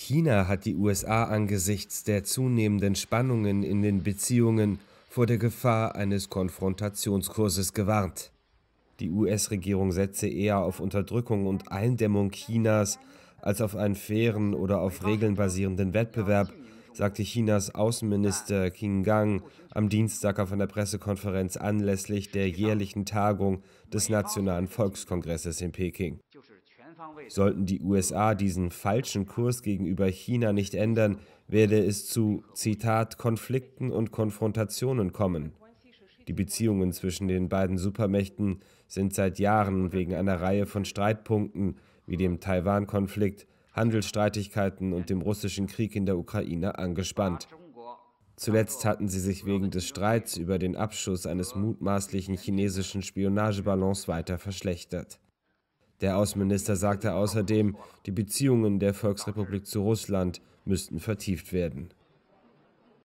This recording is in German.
China hat die USA angesichts der zunehmenden Spannungen in den Beziehungen vor der Gefahr eines Konfrontationskurses gewarnt. Die US-Regierung setze eher auf Unterdrückung und Eindämmung Chinas als auf einen fairen oder auf Regeln basierenden Wettbewerb, sagte Chinas Außenminister Qin Gang am Dienstag auf einer Pressekonferenz anlässlich der jährlichen Tagung des Nationalen Volkskongresses in Peking. Sollten die USA diesen falschen Kurs gegenüber China nicht ändern, werde es zu, Zitat, Konflikten und Konfrontationen kommen. Die Beziehungen zwischen den beiden Supermächten sind seit Jahren wegen einer Reihe von Streitpunkten wie dem Taiwan-Konflikt, Handelsstreitigkeiten und dem russischen Krieg in der Ukraine angespannt. Zuletzt hatten sie sich wegen des Streits über den Abschuss eines mutmaßlichen chinesischen Spionageballons weiter verschlechtert. Der Außenminister sagte außerdem, die Beziehungen der Volksrepublik zu Russland müssten vertieft werden.